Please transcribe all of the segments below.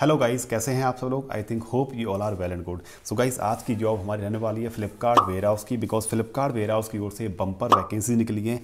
hello guys कैसे हैं आप सब लोग I think hope you all are well and good so guys आज की जॉब हमारी रहने वाली है फ्लिपकार्ट वेयर हाउस की बिकॉज फ्लिपकार्ट वेयर हाउस की ओर से बम्पर वैकेंसी निकली है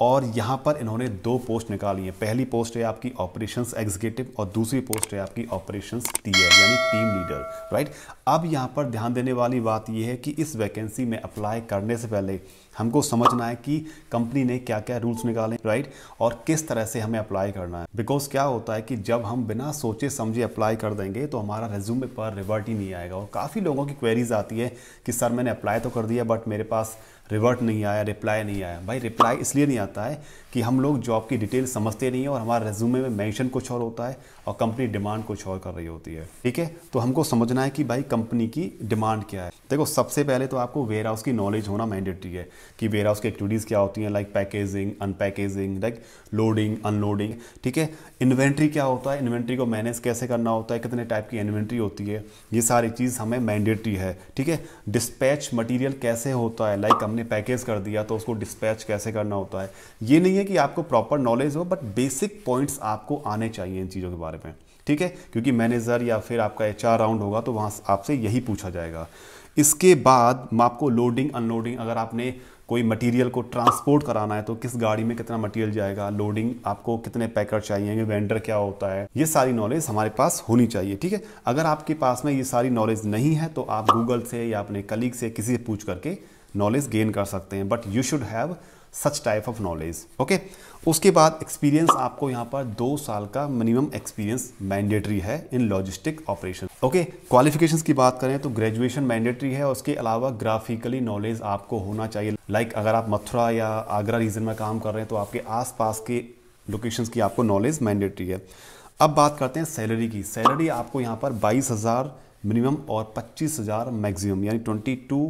और यहाँ पर इन्होंने दो पोस्ट निकाली है पहली पोस्ट है आपकी ऑपरेशन एग्जीक्यूटिव और दूसरी पोस्ट है आपकी ऑपरेशन टीएल यानी टीम लीडर राइट अब यहाँ पर ध्यान देने वाली बात यह है कि इस वैकेंसी में अप्लाई करने से पहले हमको समझना है कि कंपनी ने क्या क्या रूल्स निकाले राइट और किस तरह से हमें अप्लाई करना है बिकॉज क्या होता है कि जब हम बिना सोचे समझे अप्लाई कर देंगे तो हमारा रेज्यूमे पर रिवर्ट ही नहीं आएगा और काफ़ी लोगों की क्वेरीज आती है कि सर मैंने अप्लाई तो कर दिया बट मेरे पास रिवर्ट नहीं आया रिप्लाई नहीं आया भाई रिप्लाई इसलिए नहीं आता आता है कि हम लोग जॉब की डिटेल समझते नहीं है और हमारा रेज्यूमे में मेंशन कुछ और होता है और कंपनी डिमांड कुछ और कर रही होती है ठीक है तो हमको समझना है कि भाई कंपनी की डिमांड क्या है देखो सबसे पहले तो आपको वेयर हाउस की नॉलेज होना मैंडेटरी है कि वेयर हाउस की एक्टिविटीज़ क्या होती हैं like packaging unpackaging like loading unloading ठीक है इन्वेंट्री क्या होता है इन्वेंट्री को मैनेज कैसे करना होता है कितने टाइप की इन्वेंट्री होती है ये सारी चीज़ हमें मैंडेटरी है ठीक है डिस्पैच मटीरियल कैसे होता है लाइक like हमने पैकेज कर दिया तो उसको डिस्पैच कैसे करना होता है ये नहीं है कि आपको प्रॉपर नॉलेज हो बट बेसिक पॉइंट्स आपको आने चाहिए इन चीज़ों के बारे में ठीक है क्योंकि मैनेजर या फिर आपका एच राउंड होगा तो वहाँ आपसे यही पूछा जाएगा इसके बाद आपको लोडिंग अनलोडिंग अगर आपने कोई मटेरियल को ट्रांसपोर्ट कराना है तो किस गाड़ी में कितना मटेरियल जाएगा लोडिंग आपको कितने पैकर चाहिए वेंडर क्या होता है ये सारी नॉलेज हमारे पास होनी चाहिए ठीक है अगर आपके पास में ये सारी नॉलेज नहीं है तो आप गूगल से या अपने कलीग से किसी से पूछ करके नॉलेज गेन कर सकते हैं but you should have such type of knowledge okay उसके बाद एक्सपीरियंस आपको यहाँ पर दो साल का मिनिमम एक्सपीरियंस मैंडेटरी है in logistic operation okay qualifications की बात करें तो ग्रेजुएशन मैंडेटरी है उसके अलावा ग्राफिकली नॉलेज आपको होना चाहिए लाइक like अगर आप मथुरा या आगरा रीजन में काम कर रहे हैं तो आपके आसपास के लोकेशंस की आपको नॉलेज मैंडेटरी है अब बात करते हैं सैलरी की सैलरी आपको यहाँ पर बाईस हज़ार मिनिमम और पच्चीस हज़ार मैक्सिमम यानी ट्वेंटी टू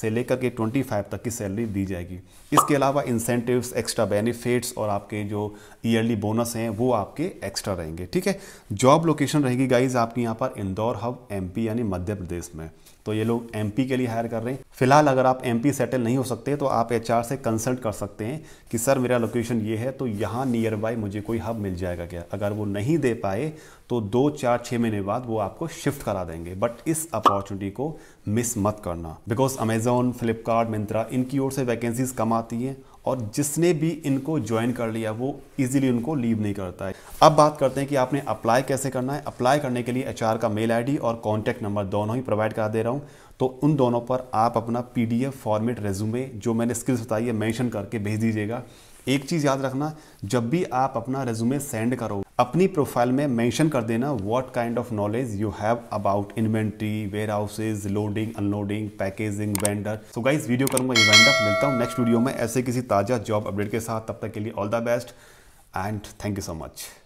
से लेकर के 25 तक की सैलरी दी जाएगी इसके अलावा इंसेंटिव्स एक्स्ट्रा बेनिफिट्स और आपके जो ईयरली बोनस हैं वो आपके एक्स्ट्रा रहेंगे ठीक है जॉब लोकेशन रहेगी गाइज आपकी यहाँ पर इंदौर हब एमपी यानी मध्य प्रदेश में तो ये लोग एम के लिए हायर कर रहे हैं फिलहाल अगर आप एम सेटल नहीं हो सकते तो आप एच से कंसल्ट कर सकते हैं कि सर मेरा लोकेशन ये है तो यहाँ नियर बाई मुझे कोई हब मिल जाएगा क्या अगर वो नहीं दे पाए तो दो चार छः महीने बाद वो आपको शिफ्ट करा देंगे बट इस अपॉर्चुनिटी को मिस मत करना बिकॉज अमेजोन फ्लिपकार्ट मिंत्रा इनकी ओर से वैकेंसीज कम आती हैं और जिसने भी इनको ज्वाइन कर लिया वो इजीली उनको लीव नहीं करता है अब बात करते हैं कि आपने अप्लाई कैसे करना है अप्लाई करने के लिए एच का मेल आई और कॉन्टैक्ट नंबर दोनों ही प्रोवाइड करा दे रहा हूँ तो उन दोनों पर आप अपना पी फॉर्मेट रेजूमे जो मैंने स्किल्स बताई है मैंशन करके भेज दीजिएगा एक चीज़ याद रखना जब भी आप अपना रेज्यूमे सेंड करो अपनी प्रोफाइल में मेंशन कर देना what kind of knowledge you have about inventory warehouses loading unloading packaging vendor so guys video करूंगा ये वेंडर मिलता हूं नेक्स्ट वीडियो में ऐसे किसी ताज़ा जॉब अपडेट के साथ तब तक के लिए all the best and thank you so much